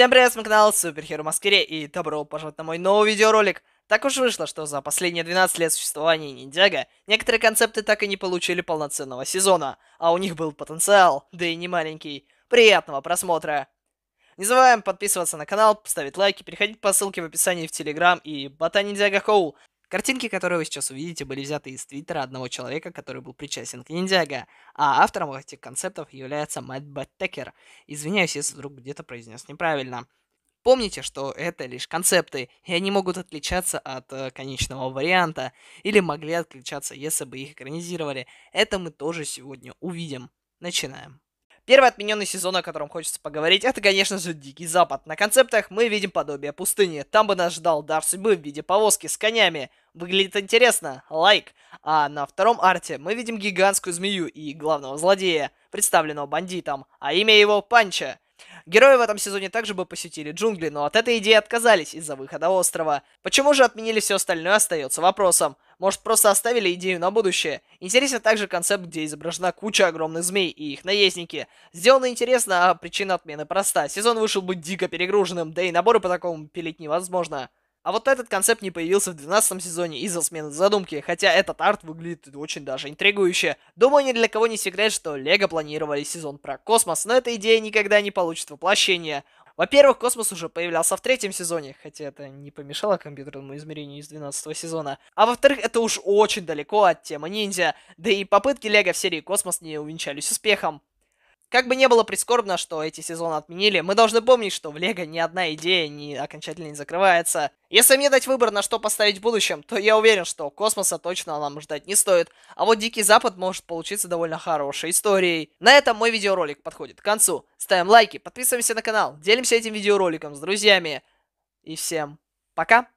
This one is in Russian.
Всем привет, с канал Суперхеру Маскире и добро пожаловать на мой новый видеоролик. Так уж вышло, что за последние 12 лет существования Ниндзяго некоторые концепты так и не получили полноценного сезона, а у них был потенциал, да и не маленький. Приятного просмотра! Не забываем подписываться на канал, ставить лайки, переходить по ссылке в описании в Телеграм и Бота Ниндзяго Хоу, Картинки, которые вы сейчас увидите, были взяты из твиттера одного человека, который был причастен к ниндзяго, а автором этих концептов является Мэтт Баттекер. Извиняюсь, если вдруг где-то произнес неправильно. Помните, что это лишь концепты, и они могут отличаться от э, конечного варианта, или могли отличаться, если бы их экранизировали. Это мы тоже сегодня увидим. Начинаем. Первый отмененный сезон, о котором хочется поговорить, это, конечно же, Дикий Запад. На концептах мы видим подобие пустыни. Там бы нас ждал дар судьбы в виде повозки с конями. Выглядит интересно, лайк. А на втором арте мы видим гигантскую змею и главного злодея, представленного бандитом, а имя его Панча. Герои в этом сезоне также бы посетили джунгли, но от этой идеи отказались из-за выхода острова. Почему же отменили все остальное, остается вопросом. Может, просто оставили идею на будущее? Интересен также концепт, где изображена куча огромных змей и их наездники. Сделано интересно, а причина отмены проста. Сезон вышел бы дико перегруженным, да и наборы по такому пилить невозможно. А вот этот концепт не появился в 12 сезоне из-за смены задумки, хотя этот арт выглядит очень даже интригующе. Думаю, ни для кого не секрет, что Лего планировали сезон про космос, но эта идея никогда не получит воплощения. Во-первых, космос уже появлялся в третьем сезоне, хотя это не помешало компьютерному измерению из 12 сезона. А во-вторых, это уж очень далеко от темы ниндзя, да и попытки Лего в серии «Космос» не увенчались успехом. Как бы не было прискорбно, что эти сезоны отменили, мы должны помнить, что в Лего ни одна идея не окончательно не закрывается. Если мне дать выбор, на что поставить в будущем, то я уверен, что космоса точно нам ждать не стоит, а вот Дикий Запад может получиться довольно хорошей историей. На этом мой видеоролик подходит к концу. Ставим лайки, подписываемся на канал, делимся этим видеороликом с друзьями. И всем пока!